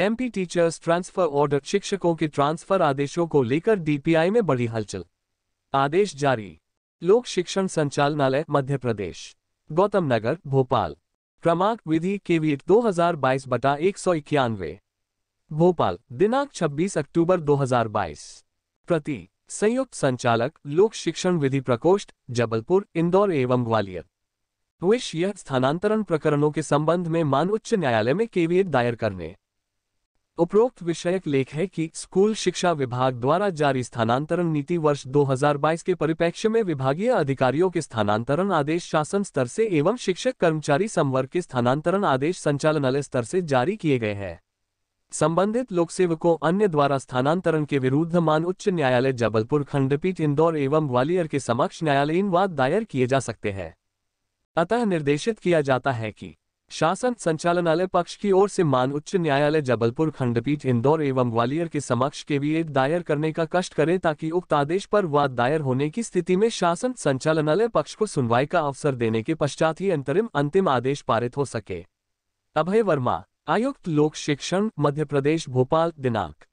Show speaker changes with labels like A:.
A: MP teachers transfer order शिक्षकों के transfer आदेशों को लेकर डीपीआई में बड़ी हलचल आदेश जारी लोक शिक्षण संचालनालय मध्य प्रदेश गौतम नगर भोपाल क्रमांक विधि दो हजार बाईस बटा एक सौ इक्यानवे भोपाल दिनांक 26 अक्टूबर 2022 प्रति संयुक्त संचालक लोक शिक्षण विधि प्रकोष्ठ जबलपुर इंदौर एवं ग्वालियर विश यह स्थानांतरण प्रकरणों के संबंध में मान उच्च न्यायालय में केवीएट दायर करने उपरोक्त विषयक लेख है कि स्कूल शिक्षा विभाग द्वारा जारी स्थानांतरण नीति वर्ष 2022 के परिप्रेक्ष्य में विभागीय अधिकारियों के स्थानांतरण आदेश शासन स्तर से एवं शिक्षक कर्मचारी संवर्ग के स्थानांतरण आदेश संचालनालय स्तर से जारी किए गए हैं संबंधित लोकसेवकों अन्य द्वारा स्थानांतरण के विरुद्ध मान उच्च न्यायालय जबलपुर खंडपीठ इंदौर एवं ग्वालियर के समक्ष न्यायालयीन वाद दायर किए जा सकते हैं अतः निर्देशित किया जाता है कि शासन संचालनालय पक्ष की ओर से मान उच्च न्यायालय जबलपुर खंडपीठ इंदौर एवं ग्वालियर के समक्ष के एक दायर करने का कष्ट करें ताकि उक्त आदेश पर वाद दायर होने की स्थिति में शासन संचालनालय पक्ष को सुनवाई का अवसर देने के पश्चात ही अंतरिम अंतिम आदेश पारित हो सके अभय वर्मा आयुक्त लोक शिक्षण मध्य प्रदेश भोपाल दिनांक